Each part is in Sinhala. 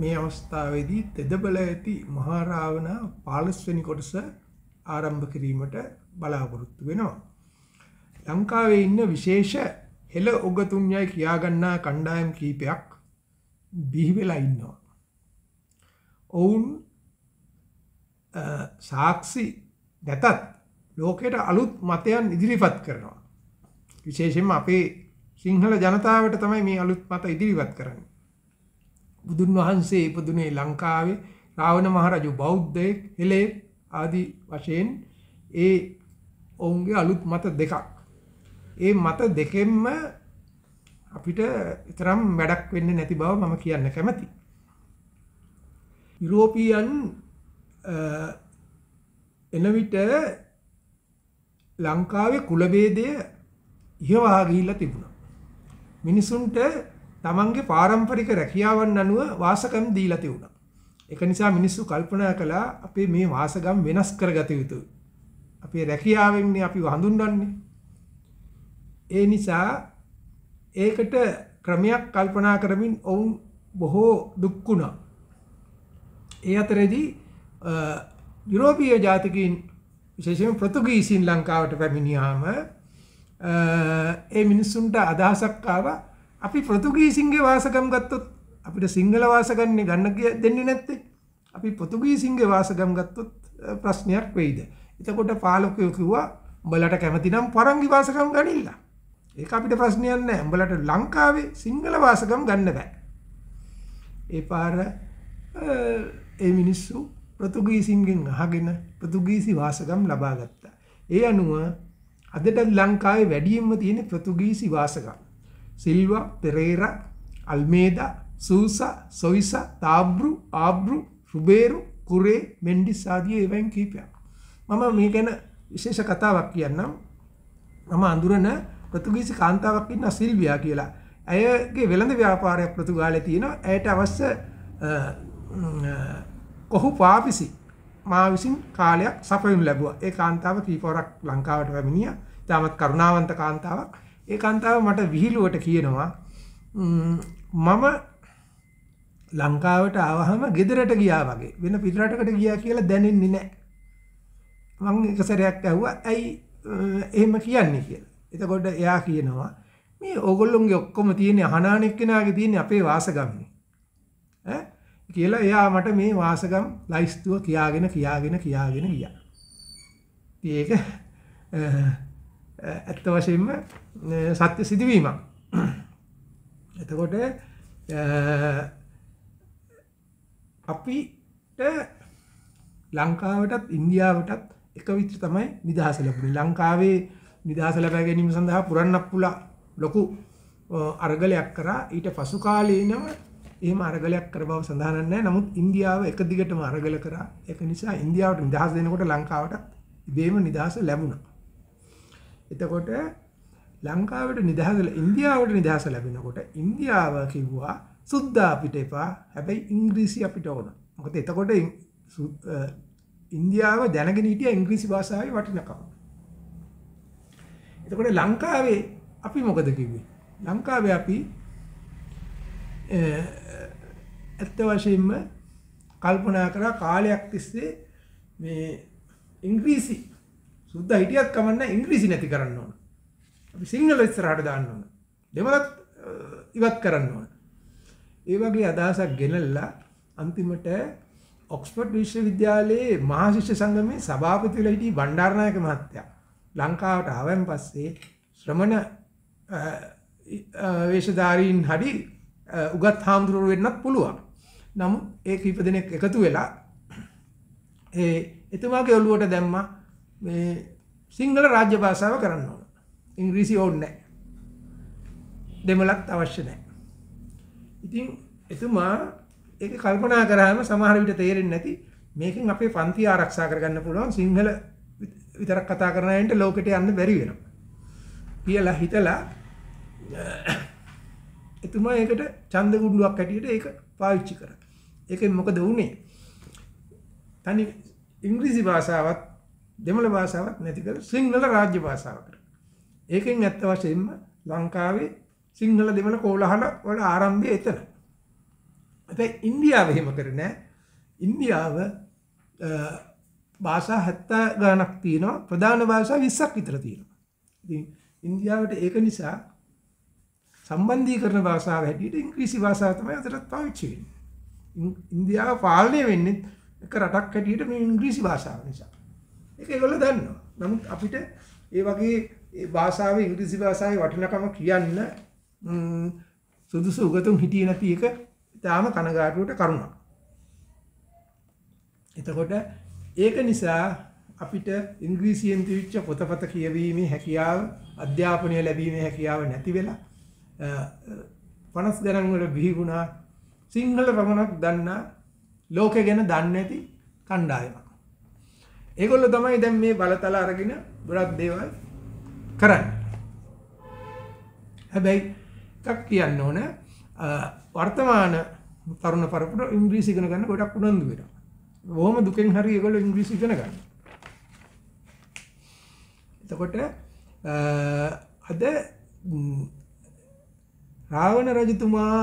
මේ අවස්ථාවේදී තෙදබල ඇති මහාරාවනා පාලස්වනි කොටස ආරම්භ කිරීමට බලාපොරොත්තු වෙනවා. ලංකාවේ ඉන්න විශේෂ හෙළ උගතුන්යයි කියාගන්නා කණ්ඩායම් කීපයක් බිහිවෙලා ඉන්නවා. ඔවුන් සාක්ෂි නැතත් ලෝකයට අලුත් මතයන් ඉදිරිපත් කරනවා. විශේෂෙන් අපේ සිංහල ජනතාවට තමයි මේ අලුත් මත ඉදිරිපත් කරන්න. බුදුන් වහන්සේ ඉපදුනේ ලංකාවේ රාවණ මහරජු බෞද්ධයෙක් හෙලෙක් ආදී වශයෙන් ඒ ඔවුන්ගේ අලුත් මත දෙකක්. ඒ මත දෙකෙන්ම අපිට තරම් වැඩක් වෙන්න නැති බව මම කියන්න කැමති. යුරෝපියන් එන විට ලංකාවේ කුලභේදය ඉහවහා ගිහිල්ලා තිබුණා. මිනිසුන්ට තමන්ගේ පාරම්පරික රැකියාවන් අනුව වාසකම් දීලා තිබුණා. ඒක නිසා මිනිස්සු කල්පනා කළා අපේ මේ වාසගම් වෙනස් කරගත යුතුයි. අපේ රැකියාවෙන්නේ අපි හඳුන්වන්නේ. ඒ නිසා ඒකට ක්‍රමයක් කල්පනා කරමින් ඔවුන් බොහෝ දුක් වුණා. ඒ අතරේදී යුරෝපීය ජාතිකයින් විශේෂයෙන් පෘතුගීසීන් ලංකාවට පැමිණියාම ඒ මිනිස්සුන්ට අදහසක් ආවා අපි පෘතුගීසින්ගේ වාසගම් ගත්තොත් අපිට සිංහල වාසගන්නේ ගන්න දෙන්නේ නැත්තේ. අපි පෘතුගීසින්ගේ වාසගම් ගත්තොත් ප්‍රශ්නයක් වෙයිද? එතකොට පාලකයෝ කිව්වා උඹලට කැමති නම් පරංගි වාසගම් ගනින්න. ඒක අපිට ප්‍රශ්නයක් නැහැ. උඹලට ලංකාවේ සිංහල වාසගම් ගන්න බෑ. ඒ පාර ඒ මිනිස්සු පෘතුගීසින්ගෙන් අහගෙන පෘතුගීසි වාසගම් ලබා ගත්තා. ඒ අනුව අදට ලංකාවේ වැඩියෙන්ම තියෙන පෘතුගීසි වාසගම්. සිල්වා පෙරේර අල්මේද සූස සොයිස තාබ්රු ආබ්රු රුබේරු කුරේ මෙන්ඩි සාදිය එවන් කීපයක් මම මේ ගැන විශේෂ කතාවක් කියන්නම් මම අඳුරන ප්‍රතුගීසි කාන්තාවක් ඉන්න සිල්වියා කියලා ඇයගේ වෙළඳ ව්‍යාපාරයක් ප්‍රතුගාලේ තියෙනවා ඇයට අවශ්‍ය කොහු පාපිසි මා විසින් කාලයක් සපයුම් ලැබුවා. ඒ කාන්තාව කීපවරක් ලංකාවට පැමිණියා. තාමත් කරුණාවන්ත කාන්තාවක්. ඒ කාන්තාව මට විහිළුවට කියනවා මම ලංකාවට ආවහම ගෙදරට ගියා වගේ වෙන පිටරටකට ගියා කියලා දැනෙන්නේ නැහැ. මං එක සැරයක් ඇහුවා ඇයි එහෙම කියන්නේ කියලා. එතකොට එයා කියනවා මේ ඕගොල්ලොන්ගේ ඔක්කොම තියෙන අහනාන එක්කෙනාගේ තියෙන අපේ වාසගම් ඈ කියලා එයා මට මේ වාසගම් ලයිස්තුව කියාගෙන කියාගෙන කියාගෙන ගියා. ඉතින් ඒක ඇත්ත වශයෙන්ම සත්‍ය සිදුවීමක්. එතකොට අපිට ලංකාවටත් ඉන්දියාවටත් එක විතර තමයි නිදහස ලැබුණේ. ලංකාවේ නිදහස ලබා ගැනීම සඳහා පුරන්නප්පුලා ලොකු අරගලයක් කරා. ඊට පසු කාලේනම එහෙම අරගලයක් කර බව සඳහන් නැහැ. නමුත් ඉන්දියාව එක දිගටම අරගල කරා. ඒක නිසා ඉන්දියාවට නිදහස දෙනකොට ලංකාවට ඉබේම නිදහස ලැබුණා. එතකොට ලංකාවට නිදහස ඉන්දියාවට නිදහස ලැබෙනකොට ඉන්දියාව කිව්වා සුද්දා අපිට එපා හැබැයි ඉංග්‍රීසි අපිට ඕන. මොකද එතකොට ඉන්දියාව දැනගෙන හිටිය ඉංග්‍රීසි භාෂාවේ වටිනකම. එතකොට ලංකාවේ අපි මොකද කිව්වේ? ලංකාවේ අපි ඇත්ත වශයෙන්ම කල්පනා කරලා කාලයක් තිස්සේ මේ ඉංග්‍රීසි සුද්ධ හිටියත් කමන්න ඉංග්‍රීසි නැති කරන්න ඕන. අපි සිංහල ඉස්සරහට දාන්න ඕන. දෙමළත් ඉවත් කරන්න ඕන. ඒ වගේ අදහසක් ගෙනල්ලා අන්තිමට ඔක්ස්ෆර්ඩ් විශ්වවිද්‍යාලයේ මහාශිෂ්‍ය සංගමේ සභාපති වෙලා හිටි බණ්ඩාරනායක මහත්තයා ලංකාවට ආවෙන් පස්සේ ශ්‍රමණ වේශධාරීන් හරි උගත් හාමුදුරුවෝ වෙන්නත් පුළුවන්. නමුත් ඒ කීප දෙනෙක් එකතු වෙලා ඒ එතුමාගේ ඔළුවට දැම්මා මේ සිංහල රාජ්‍ය භාෂාව කරන්න ඕන. ඉංග්‍රීසි ඕනේ නැහැ. දෙමළත් අවශ්‍ය නැහැ. ඉතින් එතුමා ඒක කල්පනා කරාම සමහර විට තේරෙන්නේ නැති මේකෙන් අපේ පන්ති ආරක්ෂා කරගන්න පුළුවන් සිංහල විතරක් කතා කරන අයන්ට ලෝකෙට යන්න බැරි වෙනවා. කියලා හිතලා එතුමා ඒකට ඡන්ද ගුඩුවක් හැටියට ඒක පාවිච්චි කරා. ඒකෙන් මොකද වුනේ? තනි ඉංග්‍රීසි භාෂාවත් දෙමළ භාෂාවක් නැති කර සිංහල රාජ්‍ය භාෂාව කර. ඒකෙන් ඇත්ත වශයෙන්ම ලංකාවේ සිංහල දෙමළ කෝලහල වල ආරම්භය එතන. හැබැයි ඉන්දියාව එහෙම කරේ නැහැ. ඉන්දියාව භාෂා 70 ගණක් තියෙනවා. ප්‍රධාන භාෂා 20ක් විතර තියෙනවා. ඉතින් ඉන්දියාවට ඒක නිසා සම්බන්ධීකරණ භාෂාව හැටියට ඉංග්‍රීසි භාෂාව තමයි අදටත් පාවිච්චි වෙන්නේ. ඉන්දියාව පාලනය වෙන්නේ එක රටක් හැටියට මේ ඉංග්‍රීසි භාෂාව නිසා. ඒක ඒගොල්ලෝ දන්නවා. නමුත් අපිට ඒ වගේ ඒ භාෂාවේ ඉංග්‍රීසි භාෂාවේ වටිනකම කියන්න සුදුසු උගතුන් හිටියේ නැති එක ඊටාම කනගාටුවට කරුණක්. එතකොට ඒක නිසා අපිට ඉංග්‍රීසියෙන් තිබිච්ච පොතපත කියවීමේ හැකියාව අධ්‍යාපනය ලැබීමේ හැකියාව නැති වෙලා 50 ගණන් වල බිහිුණා සිංහල පමණක් දන්නා ලෝකෙ ගැන දන්නේ නැති කණ්ඩායමක්. ඒගොල්ලෝ තමයි දැන් මේ බලතල අරගෙන ගොඩක් දේවල් කරන්නේ. හැබැයි එකක් කියන්න ඕන වර්තමාන තරුණ පරපුර ඉංග්‍රීසි ඉගෙන ගන්න ගොඩක් උනන්දු වෙනවා. බොහොම දුකෙන් හරි ඒගොල්ලෝ ඉංග්‍රීසි ඉගෙන ගන්න. එතකොට අද රාවණ රජතුමා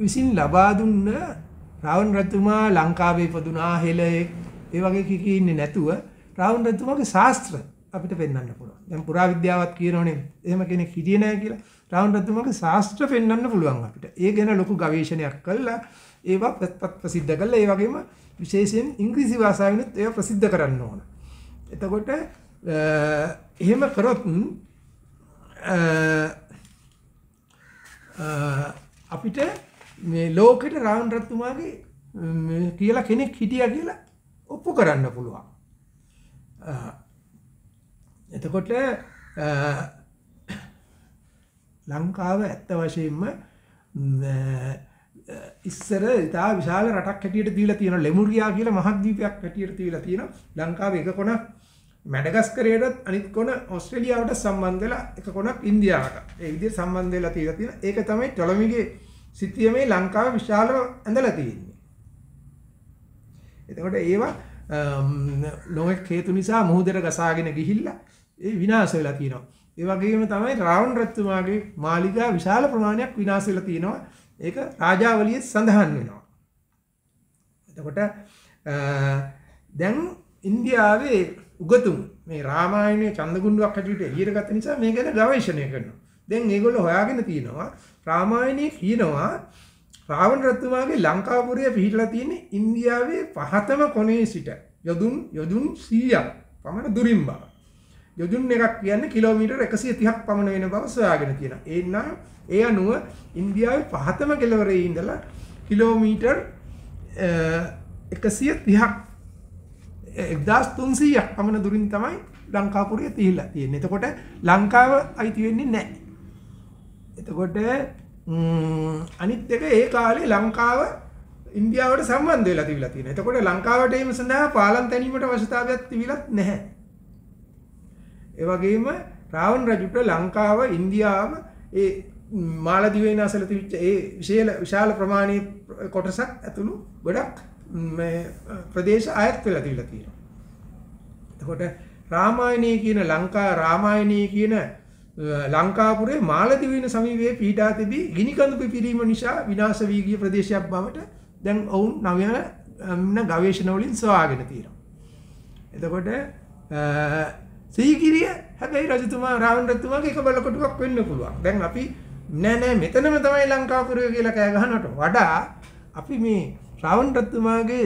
විසින් ලබා දුන්න රාවණ රජතුමා ලංකාවේ ඉපදුනා හෙළයෙක් ඒ වගේ කිකි ඉන්නේ නැතුව රාවණ රජතුමාගේ ශාස්ත්‍ර අපිට පෙන්වන්න පුළුවන්. දැන් පුරාවිද්‍යාවත් කියනෝනේ එහෙම කෙනෙක් හිටියේ නැහැ කියලා. රාවණ රජතුමාගේ ශාස්ත්‍ර පෙන්වන්න පුළුවන් අපිට. ඒ ගැන ලොකු ගවේෂණයක් කළා. ඒවා ප්‍රසිද්ධ කළා. ඒ වගේම විශේෂයෙන් ඉංග්‍රීසි භාෂාවෙනුත් ඒවා ප්‍රසිද්ධ කරන්න ඕන. එතකොට එහෙම කරොත් අපිට මේ ලෝකෙට රාවණ රජතුමාගේ කියලා කෙනෙක් හිටියා කියලා ඔප්පු කරන්න පුළුවන්. එතකොට ලංකාව ඇත්ත වශයෙන්ම ඉස්සර ඉතා විශාල රටක් හැටියට දීලා තියෙන ලෙමුරියා කියලා මහද්වීපයක් හැටියට දීලා තියෙන ලංකාවේ එක කොනක් මැඩගස්කරයටත් අනිත් කොන ඔස්ට්‍රේලියාවට සම්බන්ධ වෙලා එක කොනක් ඉන්දියාවට. ඒ විදිහට සම්බන්ධ වෙලා තියලා තියෙන. ඒක තමයි ටොලමිගේ සිතිය මේ ලංකාවේ විශාලව ඇඳලා තියෙන්නේ. එතකොට ඒවා ලෝක හේතු නිසා මුහුදට ගසාගෙන ගිහිල්ලා ඒ විනාශ වෙලා තියෙනවා. ඒ වගේම තමයි රාවණ රජතුමාගේ මාලිගා විශාල ප්‍රමාණයක් විනාශ වෙලා තියෙනවා. ඒක රාජාවලියේ සඳහන් වෙනවා. එතකොට දැන් ඉන්දියාවේ උගතුන් මේ රාමායනයේ චන්දගුණ්ඩුවක් හැටියට එළියට ගත්ත නිසා මේ ගැන ගවේෂණය කරනවා. දැන් ඒගොල්ලෝ හොයාගෙන තියෙනවා රාමායනේ කියනවා රාවණ රජතුමාගේ ලංකාපුරය පිහිටලා තියෙන්නේ ඉන්දියාවේ පහතම කොනේ සිට යොදුන් යොදුන් 100ක් පමණ දුරින් බව. යොදුන් එකක් කියන්නේ කිලෝමීටර් 130ක් පමණ වෙන බව සොයාගෙන තියෙනවා. එන්නම් ඒ අනුව ඉන්දියාවේ පහතම කෙළවරේ ඉඳලා කිලෝමීටර් 130ක් 1300ක් පමණ දුරින් තමයි ලංකාපුරය තියලා තියෙන්නේ. එතකොට ලංකාව අයිති වෙන්නේ නැහැ. එතකොට අනිත් එක ඒ කාලේ ලංකාව ඉන්දියාවට සම්බන්ධ වෙලා තිබිලා තියෙනවා. එතකොට ලංකාවට එීම සඳහා පාලම් තැනීමට අවශ්‍යතාවයක් තිබිලත් නැහැ. ඒ වගේම රාවණ රජුට ලංකාව ඉන්දියාව ඒ මාලදිවයින අසල තිබිච්ච ඒ විශාල විශාල ප්‍රමාණයේ කොටසක් ඇතුළු ගොඩක් මේ ප්‍රදේශ අයත් වෙලා තිබිලා තියෙනවා. එතකොට රාමායනීය කියන ලංකා රාමායනීය කියන ලංකාපුරේ මාලදිවයින සමීපයේ පීඩා තිබී ගිනිකඳු පිපිරීම නිසා විනාශ වී ගිය ප්‍රදේශයක් බවට දැන් ඔවුන් නවන ගවේෂණ වලින් සොයාගෙන තියෙනවා. එතකොට සීගිරිය හැබැයි රජතුමා රාවණ රජතුමාගේ එක බලකොටුවක් වෙන්න පුළුවන්. දැන් අපි නෑ නෑ මෙතනම තමයි ලංකාපුරය කියලා කෑ ගහනට වඩා අපි මේ රාවණ රජතුමාගේ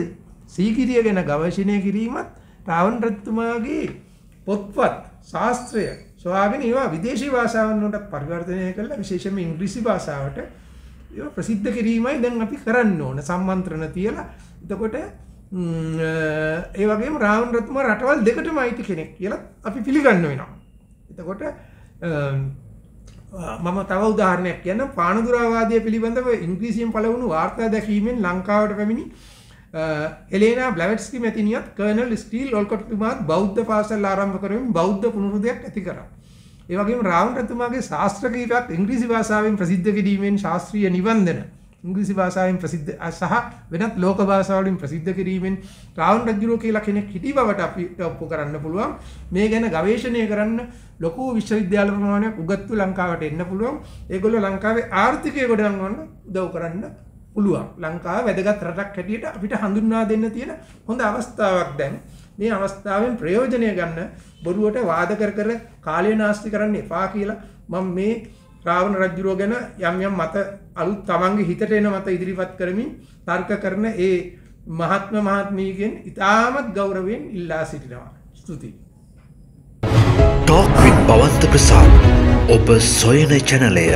සීගිරිය ගැන ගවේෂණය කිරීමත් රාවණ රජතුමාගේ පොත්පත් ශාස්ත්‍රය ස්වාභාවිකව ඒවා විදේශී භාෂාවන් වලට පරිවර්තනය කරලා විශේෂයෙන්ම ඉංග්‍රීසි භාෂාවට ඒවා ප්‍රසිද්ධ කිරීමයි දැන් අපි කරන්න ඕන සම්මන්ත්‍රණ තියලා එතකොට ඒ වගේම රාහුල් රත්ම රටවල් දෙකටම අයිති කෙනෙක් කියලා අපි පිළිගන්න වෙනවා. එතකොට මම තව උදාහරණයක් කියන්නම් පානදුරාවාදය පිළිබඳව ඉංග්‍රීසියෙන් පළවුණු වාර්තා දැකීමෙන් ලංකාවට පැමිණි එලේනා බ්ලැවට්ස්කි මැතිනියත් කර්නල් ස්ටීල් ඔල්කොට්තුමාත් බෞද්ධ පාසල් ආරම්භ කරමින් බෞද්ධ පුනරුදයක් ඇති කරා. ඒ වගේම රාවුන්ට එතුමාගේ ශාස්ත්‍ර කීපයක් ඉංග්‍රීසි භාෂාවෙන් ප්‍රසිද්ධ කිරීමෙන් ශාස්ත්‍රීය නිවන්දන ඉංග්‍රීසි භාෂාවෙන් ප්‍රසිද්ධ සහ වෙනත් ලෝක භාෂාවලින් ප්‍රසිද්ධ කිරීමෙන් රාවුන් රජුරෝ කියලා කෙනෙක් හිටි බවට අපිට ඔප්පු කරන්න පුළුවන්. මේ ගැන ගවේෂණය කරන්න ලොකු විශ්වවිද්‍යාල ප්‍රමාණයක් උගත්තු ලංකාවට එන්න පුළුවන්. ඒගොල්ලෝ ලංකාවේ ආර්ථිකය ගොඩනගන්න උදව් කරන්න පුළුවන් ලංකාව වැදගත් රටක් හැටියට අපිට හඳුන්වා දෙන්න තියෙන හොඳ අවස්ථාවක් දැන් මේ අවස්ථාවෙන් ප්‍රයෝජනය ගන්න බොරුවට වාද කර කර කාලය නාස්ති කරන්න එපා කියලා මම මේ රාවණ රජුරෝ ගැන යම් යම් මත අලුත් තමන්ගේ හිතට එන මත ඉදිරිපත් කරමින් තර්ක කරන ඒ මහත්ම මහත්මීගෙන් ඉතාමත් ගෞරවයෙන් ඉල්ලා සිටිනවා ස්තුතියි ටෝක් විත් බවන්ත ප්‍රසාද් ඔබ සොයන චැනලය